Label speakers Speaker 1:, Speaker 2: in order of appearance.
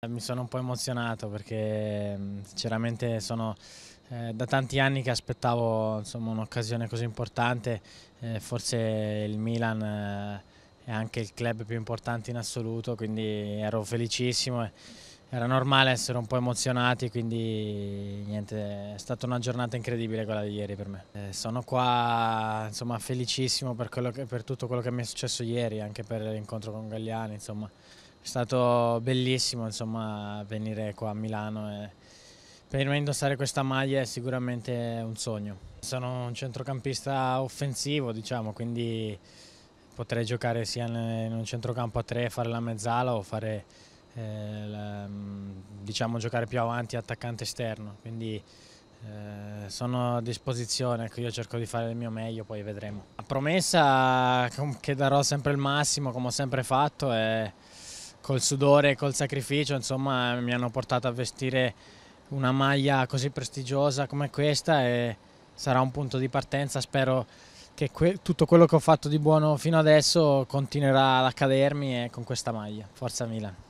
Speaker 1: Eh, mi sono un po' emozionato perché mm, sinceramente sono eh, da tanti anni che aspettavo un'occasione così importante, eh, forse il Milan eh, è anche il club più importante in assoluto, quindi ero felicissimo, era normale essere un po' emozionati, quindi niente, è stata una giornata incredibile quella di ieri per me. Eh, sono qua insomma, felicissimo per, che, per tutto quello che mi è successo ieri, anche per l'incontro con Galliani, insomma. È stato bellissimo insomma, venire qua a Milano e per me indossare questa maglia è sicuramente un sogno. Sono un centrocampista offensivo, diciamo, quindi potrei giocare sia in un centrocampo a tre, fare la mezzala o fare, eh, la, mm, diciamo, giocare più avanti attaccante esterno. Quindi eh, sono a disposizione, ecco, io cerco di fare il mio meglio, poi vedremo. La promessa che darò sempre il massimo, come ho sempre fatto, è col sudore e col sacrificio insomma, mi hanno portato a vestire una maglia così prestigiosa come questa e sarà un punto di partenza, spero che que tutto quello che ho fatto di buono fino adesso continuerà ad accadermi e con questa maglia. Forza Milan!